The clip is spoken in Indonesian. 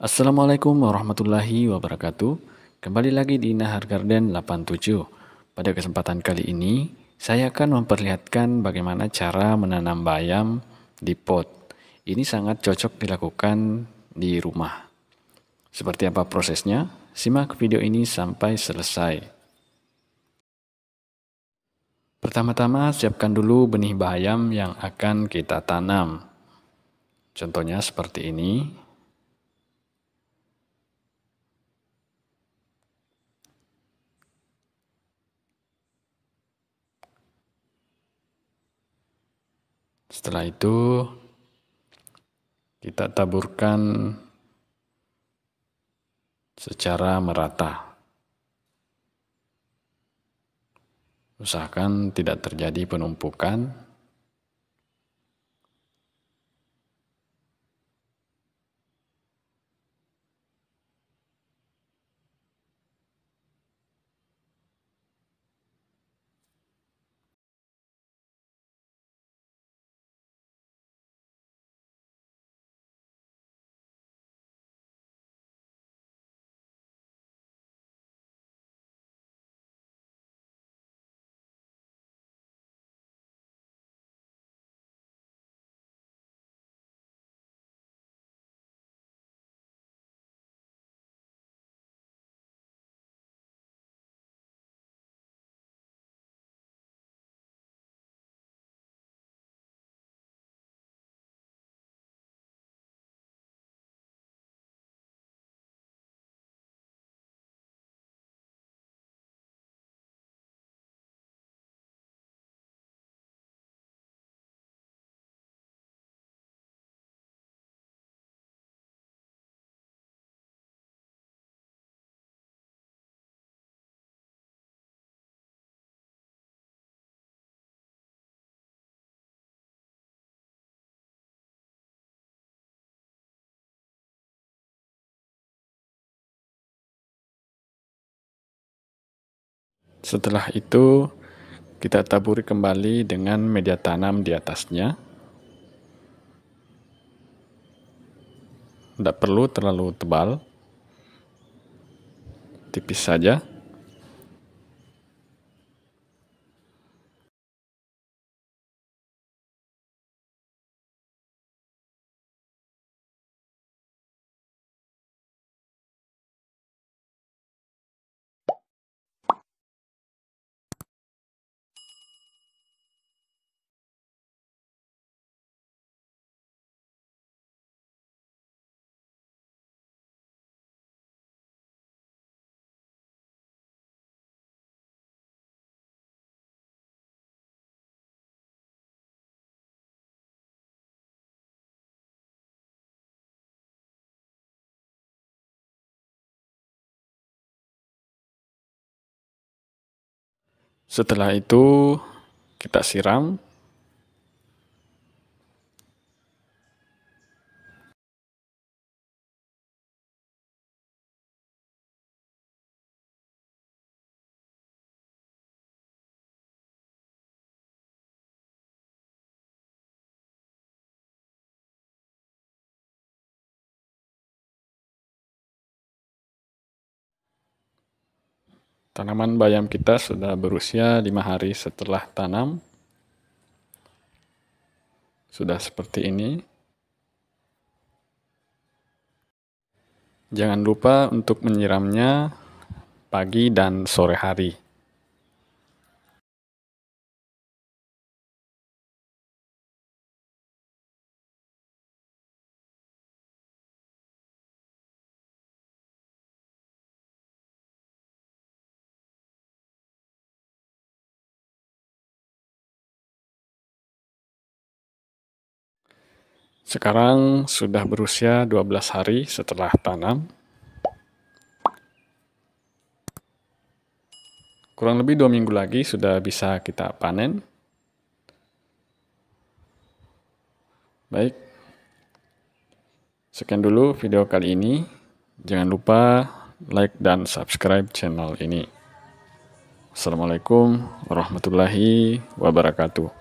Assalamualaikum warahmatullahi wabarakatuh. Kembali lagi di Nahar Garden 87. Pada kesempatan kali ini, saya akan memperlihatkan bagaimana cara menanam bayam di pot. Ini sangat cocok dilakukan di rumah. Seperti apa prosesnya? Simak video ini sampai selesai. Pertama-tama siapkan dulu benih bayam yang akan kita tanam. Contohnya seperti ini. Setelah itu kita taburkan secara merata. Usahakan tidak terjadi penumpukan Setelah itu, kita taburi kembali dengan media tanam di atasnya. Tidak perlu terlalu tebal, tipis saja. Setelah itu kita siram Tanaman bayam kita sudah berusia 5 hari setelah tanam. Sudah seperti ini. Jangan lupa untuk menyiramnya pagi dan sore hari. Sekarang sudah berusia 12 hari setelah tanam. Kurang lebih dua minggu lagi sudah bisa kita panen. Baik, sekian dulu video kali ini. Jangan lupa like dan subscribe channel ini. Assalamualaikum warahmatullahi wabarakatuh.